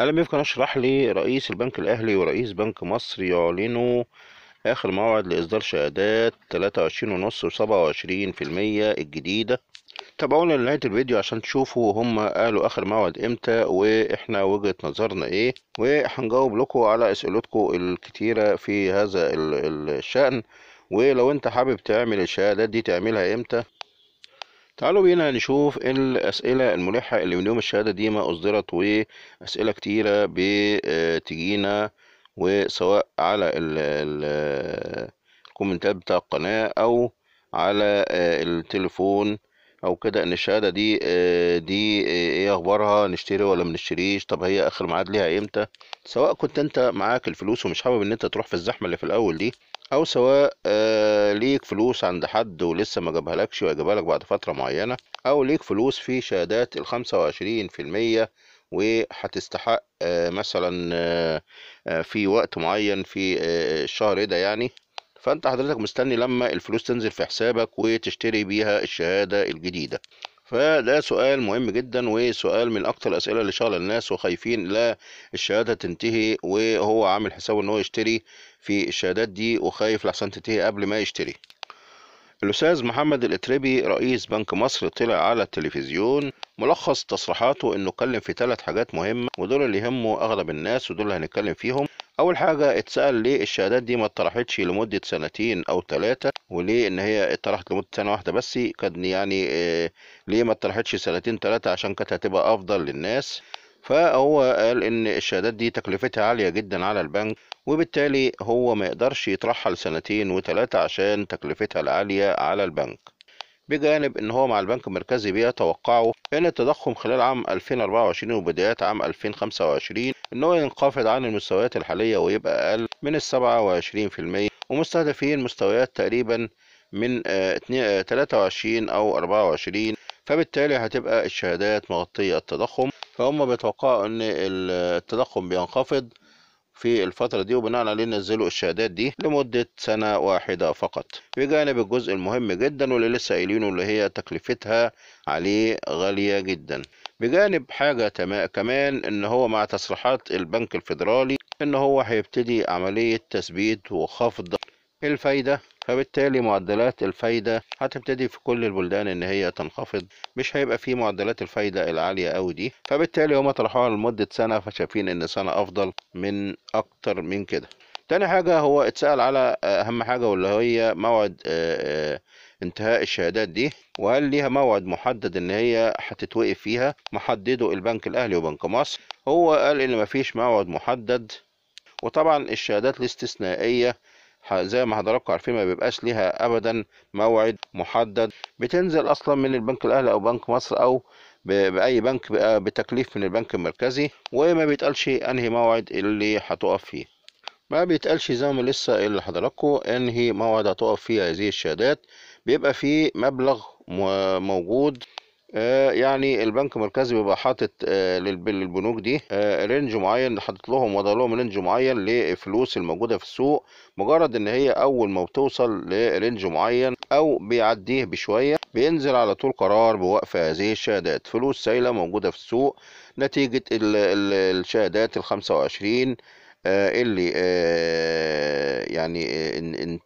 ألم يمكن أشرح لي رئيس البنك الأهلي ورئيس بنك مصر يعلنوا آخر موعد لإصدار شهادات تلاتة وعشرين ونص وسبعة وعشرين في المية الجديدة تابعونا لنهاية الفيديو عشان تشوفوا هما قالوا آخر موعد إمتى وإحنا وجهة نظرنا إيه وهنجاوب لكم على أسئلتكم الكتيرة في هذا الشأن ولو أنت حابب تعمل الشهادات دي تعملها إمتى تعالوا بينا نشوف إيه الأسئلة الملحة اللي من يوم الشهادة دي ما أصدرت وأسئلة كتيرة بتجينا وسواء على الكومنتات بتاع القناة أو على التليفون او كده ان الشهاده دي آه، دي آه، ايه اخبارها نشتري ولا ما نشتريش طب هي اخر ميعاد ليها امتى سواء كنت انت معاك الفلوس ومش حابب ان انت تروح في الزحمه اللي في الاول دي او سواء آه، ليك فلوس عند حد ولسه ما جابهالكش وهيجيبها لك بعد فتره معينه او ليك فلوس في شهادات ال 25% وهتستحق مثلا في وقت معين في الشهر ده يعني فانت حضرتك مستني لما الفلوس تنزل في حسابك وتشتري بيها الشهادة الجديدة فده سؤال مهم جدا وسؤال من اكتر الاسئله اللي شغل الناس وخايفين لا الشهاده تنتهي وهو عامل حسابه ان هو يشتري في الشهادات دي وخايف لحسن تنتهي قبل ما يشتري الاستاذ محمد الاتربي رئيس بنك مصر طلع على التلفزيون ملخص تصريحاته انه اتكلم في ثلاث حاجات مهمه ودول اللي يهموا اغلب الناس ودول اللي هنتكلم فيهم اول حاجه اتسال ليه الشهادات دي ما اتطرحتش لمده سنتين او ثلاثه وليه ان هي اتطرحت لمده سنه واحده بس كان يعني آه، ليه ما اتطرحتش سنتين ثلاثه عشان كانت هتبقى افضل للناس فهو قال ان الشهادات دي تكلفتها عاليه جدا على البنك وبالتالي هو ما يقدرش يطرحها لسنتين وثلاثه عشان تكلفتها العاليه على البنك بجانب ان هو مع البنك المركزي بيتوقعوا ان التضخم خلال عام 2024 وبدايات عام 2025 ان هو ينخفض عن المستويات الحالية ويبقى اقل من ال 27% ومستهدفين مستويات تقريبا من 23 آه، آه، او 24 فبالتالي هتبقى الشهادات مغطية التضخم فهم بيتوقعوا ان آه، التضخم بينخفض في الفترة دي وبناء عليه نزلوا الشهادات دي لمدة سنة واحدة فقط بجانب الجزء المهم جدا واللي لسه قايلينه اللي هي تكلفتها عليه غالية جدا بجانب حاجة كمان ان هو مع تصريحات البنك الفيدرالي ان هو هيبتدي عملية تثبيت وخفض الفايدة فبالتالي معدلات الفايدة هتبتدي في كل البلدان إن هي تنخفض مش هيبقى في معدلات الفايدة العالية او دي فبالتالي هما طرحوها لمدة سنة فشايفين إن سنة أفضل من أكتر من كده تاني حاجة هو اتسأل على آه، أهم حاجة واللي هي موعد آه، آه، انتهاء الشهادات دي وهل ليها موعد محدد ان هي هتتوقف فيها محدده البنك الاهلي وبنك مصر هو قال ان مفيش موعد محدد وطبعا الشهادات الاستثنائية زي ما حضراتكم عارفين ما بيبقاش ليها ابدا موعد محدد بتنزل اصلا من البنك الاهلي او بنك مصر او باي بنك آه، بتكليف من البنك المركزي وما بيتقالش انهي موعد اللي هتقف فيه ما بيتقالش زي ما لسه قايل لحضراتكم انهي موعد هتقف فيه هذه الشهادات بيبقى فيه مبلغ موجود آه، يعني البنك المركزي بيبقى حاطط آه، للبنوك دي آه، رينج معين حاطط لهم وضع لهم رينج معين للفلوس الموجوده في السوق مجرد ان هي اول ما بتوصل لرينج معين او بيعديه بشويه بينزل على طول قرار بوقف هذه الشهادات فلوس سائله موجوده في السوق نتيجه الشهادات ال 25 اللي يعني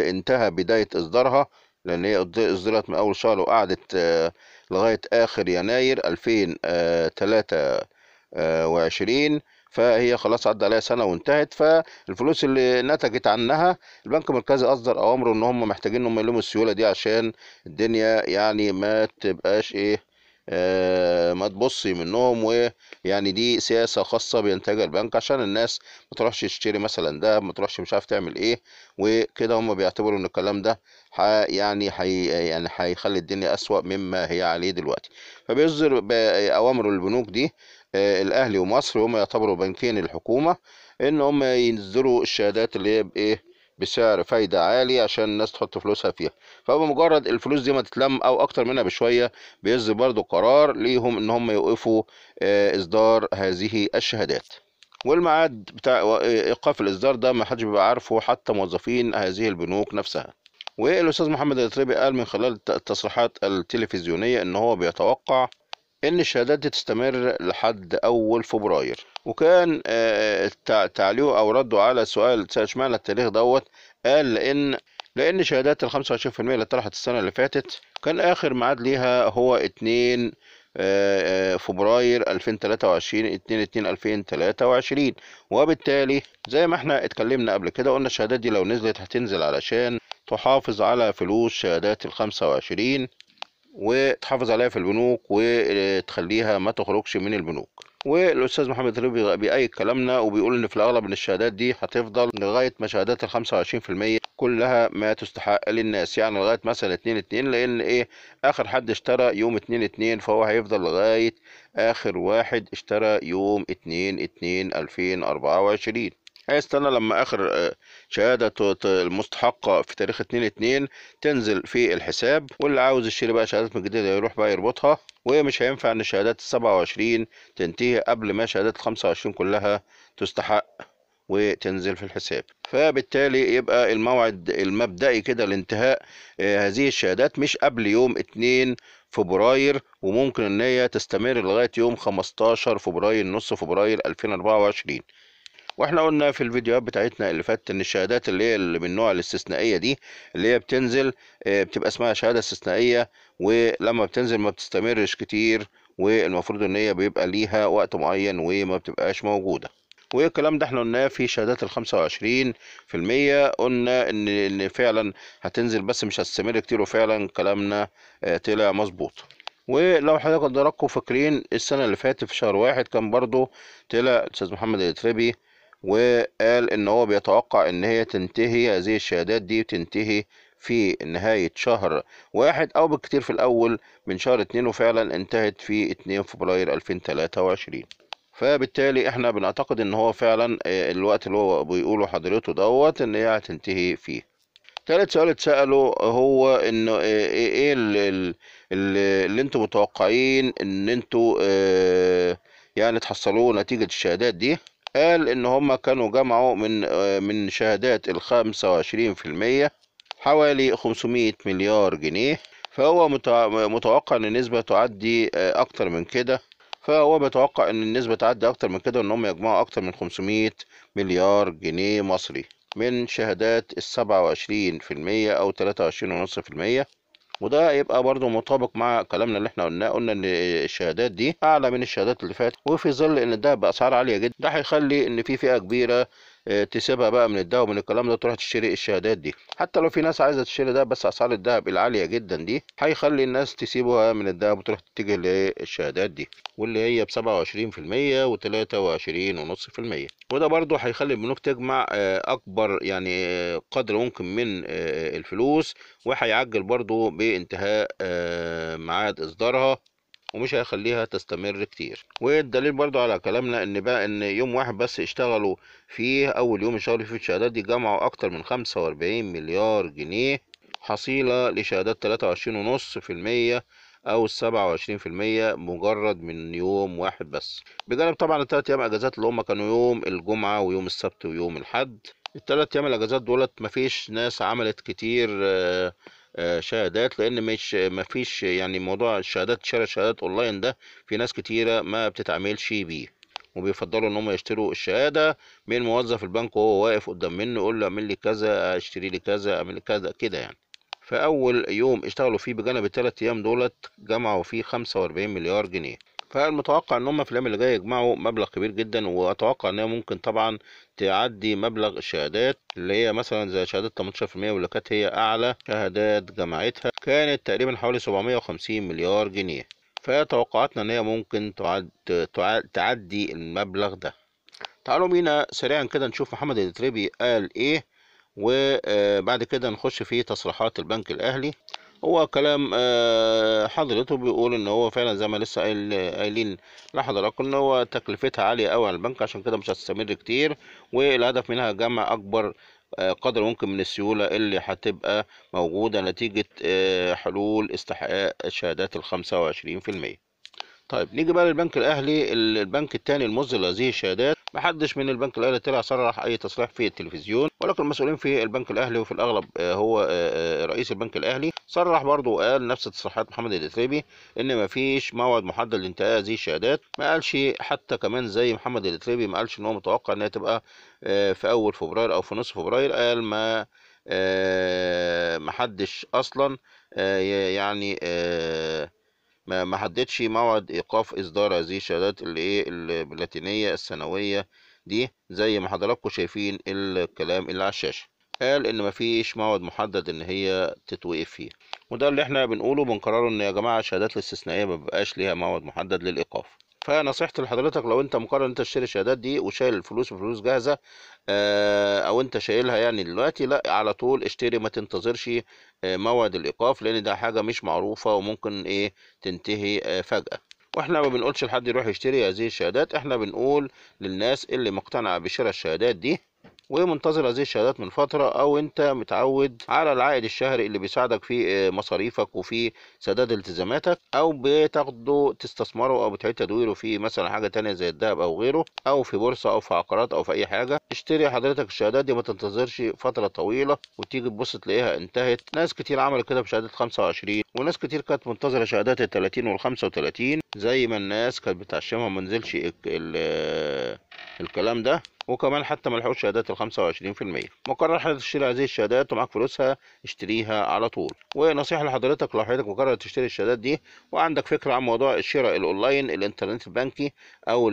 انتهى بدايه اصدارها لأن هي أصدرت من أول شهر وقعدت آه، لغاية آخر يناير 2023 آه، آه، فهي خلاص عدى عليها سنه وانتهت فالفلوس اللي نتجت عنها البنك المركزي اصدر اوامره ان هم محتاجين ان هم يلوموا السيوله دي عشان الدنيا يعني ما تبقاش ايه آه، ما تبصي منهم ويعني دي سياسة خاصة بينتجها البنك عشان الناس ما تروحش تشتري مثلا ده ما تروحش مش عارف تعمل ايه وكده هم بيعتبروا ان الكلام ده يعني حي يعني هيخلي الدنيا أسوأ مما هي عليه دلوقتي فبيصدر بأوامر البنوك دي آه، الأهلي ومصر هم يعتبروا بنكين الحكومة إن هم ينزلوا الشهادات اللي هي بإيه بسعر فايدة عالي عشان الناس تحط فلوسها فيها فبمجرد الفلوس دي ما تتلم او اكتر منها بشوية بيصدر برضو قرار ليهم ان هم يوقفوا آه، اصدار هذه الشهادات والمعاد بتاع آه، ايقاف الاصدار ده ما حدش بيبقى عارفه حتى موظفين هذه البنوك نفسها والاستاذ محمد الاتربي قال من خلال التصريحات التلفزيونيه ان هو بيتوقع ان الشهادات دي تستمر لحد اول فبراير وكان آه، تعليقه او رده على سؤال اشمعنى التاريخ دوت قال لان لان شهادات ال 25% اللي طرحت السنه اللي فاتت كان اخر ميعاد ليها هو 2 آه، آه، فبراير 2023 2 2 2023 وبالتالي زي ما احنا اتكلمنا قبل كده قلنا الشهادات دي لو نزلت هتنزل علشان تحافظ على فلوس شهادات ال 25 وتحافظ عليها في البنوك وتخليها ما تخرجش من البنوك والاستاذ محمد ربي بيأيد كلامنا وبيقول ان في الاغلب ان الشهادات دي هتفضل لغايه ما شهادات ال 25% كلها ما تستحق للناس يعني لغايه مثلا 2 2 لان ايه اخر حد اشترى يوم 2 2 فهو هيفضل لغايه اخر واحد اشترى يوم 2 2 2024 هيستنى لما آخر آه، شهادة المستحقة في تاريخ 2/2 تنزل في الحساب واللي عاوز يشتري بقى شهادات من جديد يروح بقى يربطها ومش هينفع إن شهادات السبعة وعشرين تنتهي قبل ما شهادات الخمسة وعشرين كلها تستحق وتنزل في الحساب فبالتالي يبقى الموعد المبدئي كده لانتهاء آه، هذه الشهادات مش قبل يوم 2 فبراير وممكن ان هي تستمر لغايه يوم 15 فبراير نص فبراير 2024 واحنا قلنا في الفيديوهات بتاعتنا اللي فاتت ان الشهادات اللي هي اللي من النوع الاستثنائيه دي اللي هي بتنزل آه، بتبقى اسمها شهاده استثنائيه ولما بتنزل ما بتستمرش كتير والمفروض ان هي بيبقى ليها وقت معين وما بتبقاش موجوده والكلام ده احنا قلناه في شهادات ال 25% قلنا ان ان فعلا هتنزل بس مش هتستمر كتير وفعلا كلامنا آه، طلع مظبوط ولو حضراتكم فاكرين السنه اللي فاتت في شهر واحد كان برضو طلع استاذ محمد الاتربي وقال ان هو بيتوقع ان هي تنتهي هذه الشهادات دي تنتهي في نهاية شهر واحد أو بالكتير في الأول من شهر اتنين وفعلا انتهت في اتنين فبراير ألفين تلاتة وعشرين فبالتالي احنا بنعتقد ان هو فعلا آه، الوقت اللي هو بيقوله حضرته دوت ان هي هتنتهي فيه تالت سؤال اتسأله هو ان آه، ايه, إيه اللي, اللي انتوا متوقعين ان انتوا آه، يعني تحصلوه نتيجة الشهادات دي قال إن هما كانوا جمعوا من آه، من شهادات ال 25% في المية حوالي 500 مليار جنيه فهو متوقع إن النسبة تعدي آه، أكتر من كده فهو بيتوقع إن النسبة تعدي أكتر من كده إن هم يجمعوا أكتر من 500 مليار جنيه مصري من شهادات السبعة وعشرين في المية أو تلاتة وعشرين ونص في المية وده يبقى برضو مطابق مع كلامنا اللي احنا قلناه قلنا ان الشهادات دي اعلى من الشهادات اللي فاتت وفي ظل ان الدهب باسعار عاليه جدا ده هيخلي ان في فئه كبيره تسيبها بقى من الدهب ومن الكلام ده تروح تشتري الشهادات دي حتى لو في ناس عايزه تشتري ده بس اسعار الذهب العاليه جدا دي هيخلي الناس تسيبها من الذهب وتروح تتجه للشهادات دي واللي هي ب 27% و23.5% وده برضو هيخلي البنوك تجمع آه، اكبر يعني آه، قدر ممكن من آه، الفلوس وهيعجل برضو بانتهاء ميعاد اصدارها ومش هيخليها تستمر كتير والدليل برضو على كلامنا ان بقى ان يوم واحد بس اشتغلوا فيه اول يوم اشتغلوا فيه الشهادات دي جمعوا اكتر من 45 مليار جنيه حصيلة لشهادات 23.5% أو السبعة وعشرين في المية مجرد من يوم واحد بس بجانب طبعا التلات أيام أجازات اللي هما كانوا يوم الجمعة ويوم السبت ويوم الحد التلات أيام الأجازات دولت مفيش ناس عملت كتير آه آه، شهادات لان مش مفيش يعني موضوع الشهادات شراء الشهادات اونلاين ده في ناس كتيره ما بتتعاملش بيه وبيفضلوا ان هم يشتروا الشهاده من موظف البنك وهو واقف قدام منه يقول له اعمل لي كذا اشتري لي كذا اعمل لي كذا كده يعني فاول يوم اشتغلوا فيه بجانب الثلاث ايام دولت جمعوا فيه 45 مليار جنيه فالمتوقع ان هم في الايام اللي جايه يجمعوا مبلغ كبير جدا واتوقع ان هي ممكن طبعا تعدي مبلغ الشهادات اللي هي مثلا زي شهاده 18% واللي كانت هي اعلى شهادات جمعتها كانت تقريبا حوالي 750 مليار جنيه فتوقعاتنا ان هي ممكن تعد, تعد... تعدي المبلغ ده تعالوا بينا سريعا كده نشوف محمد التريبي قال ايه وبعد كده نخش في تصريحات البنك الاهلي هو كلام آه، حضرته بيقول ان هو فعلا زي ما لسه قايلين لحضراتكم ان هو تكلفتها عاليه قوي على البنك عشان كده مش هتستمر كتير والهدف منها جمع اكبر آه، قدر ممكن من السيوله اللي هتبقى موجوده نتيجه آه، حلول استحقاق الشهادات ال 25% طيب نيجي بقى للبنك الاهلي البنك الثاني المذل لهذه الشهادات محدش من البنك الاهلي طلع صرح اي تصريح في التلفزيون ولكن المسؤولين في البنك الاهلي وفي الاغلب آه، هو آه، آه، رئيس البنك الاهلي صرح برضه وقال نفس تصريحات محمد الاتريبي ان ما فيش موعد محدد لانتهاء هذه الشهادات ما قالش حتى كمان زي محمد الاتريبي ما قالش ان هو متوقع انها تبقى في اول فبراير او في نصف فبراير قال ما محدش اصلا يعني ما ما حددش موعد ايقاف اصدار هذه الشهادات اللي ايه البلاتينيه السنويه دي زي ما حضراتكم شايفين الكلام اللي على الشاشه قال ان مفيش موعد محدد ان هي تتوقف فيه وده اللي احنا بنقوله بنقرره ان يا جماعه الشهادات الاستثنائيه مبقاش ليها موعد محدد للايقاف فنصيحتي لحضرتك لو انت مقرر انت تشتري الشهادات دي وشايل الفلوس وفلوس جاهزه آه، او انت شايلها يعني دلوقتي لا على طول اشتري ما تنتظرش آه، موعد الايقاف لان ده حاجه مش معروفه وممكن ايه تنتهي آه، فجاه واحنا ما بنقولش لحد يروح يشتري هذه الشهادات احنا بنقول للناس اللي مقتنعه بشراء الشهادات دي ومنتظر هذه الشهادات من فتره او انت متعود على العائد الشهري اللي بيساعدك في آه، مصاريفك وفي سداد التزاماتك او بتاخده تستثمره او بتعيد تدويره في مثلا حاجه تانية زي الذهب او غيره او في بورصه او في عقارات او في اي حاجه اشتري حضرتك الشهادات دي ما تنتظرش فتره طويله وتيجي تبص تلاقيها انتهت ناس كتير عملت كده بشهاده 25 وناس كتير كانت منتظره شهادات ال 30 وال 35 زي ما الناس كانت بتعشمها ما نزلش آه، الكلام ده وكمان حتى ملحقوش شهادات ال 25% مقرر حضرتك تشتري هذه الشهادات ومعاك فلوسها اشتريها على طول ونصيحه لحضرتك لو حضرتك مقرر تشتري الشهادات دي وعندك فكره عن موضوع الشراء الاونلاين الانترنت البنكي او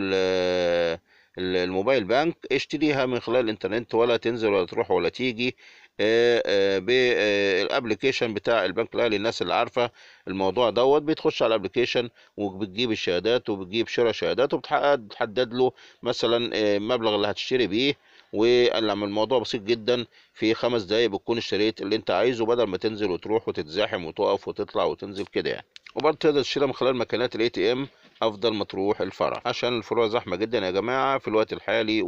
الموبايل بانك اشتريها من خلال الانترنت ولا تنزل ولا تروح ولا تيجي آه، آه، بالابلكيشن آه، بتاع البنك الاهلي الناس اللي عارفه الموضوع دوت بتخش على الابلكيشن وبتجيب الشهادات وبتجيب شراء شهادات وبتحدد له مثلا المبلغ اللي هتشتري بيه والموضوع بسيط جدا في خمس دقايق بتكون اشتريت اللي انت عايزه بدل ما تنزل وتروح وتتزاحم وتقف وتطلع وتنزل كده يعني وبرضه تقدر تشتريها من خلال مكانات الاي تي ام افضل ما تروح الفرع عشان الفروع زحمه جدا يا جماعه في الوقت الحالي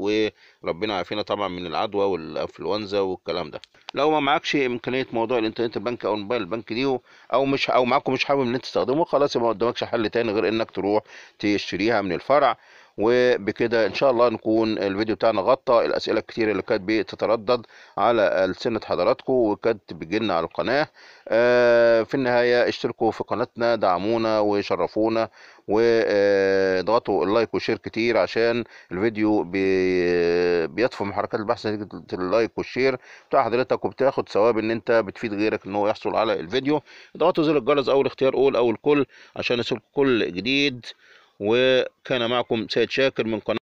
وربنا عافينا طبعا من العدوى والانفلونزا والكلام ده لو ما معكش امكانيه موضوع الانترنت بنك او الموبايل بنك دي او مش او معاكم مش حابب ان انت تستخدمه خلاص ما قدامكش حل تاني غير انك تروح تشتريها من الفرع وبكده ان شاء الله نكون الفيديو بتاعنا غطى الاسئله الكتير اللي كانت بتتردد على السنه حضراتكم وكانت بتجيلنا على القناه آه، في النهايه اشتركوا في قناتنا دعمونا وشرفونا واضغطوا آه، اللايك وشير كتير عشان الفيديو بي... بيطفو من حركات البحث نتيجه اللايك والشير بتاع حضرتك وبتاخد ثواب ان انت بتفيد غيرك ان هو يحصل على الفيديو اضغطوا زر الجرس او الاختيار اول او الكل عشان يصلكوا كل جديد وكان معكم سيد شاكر من قناة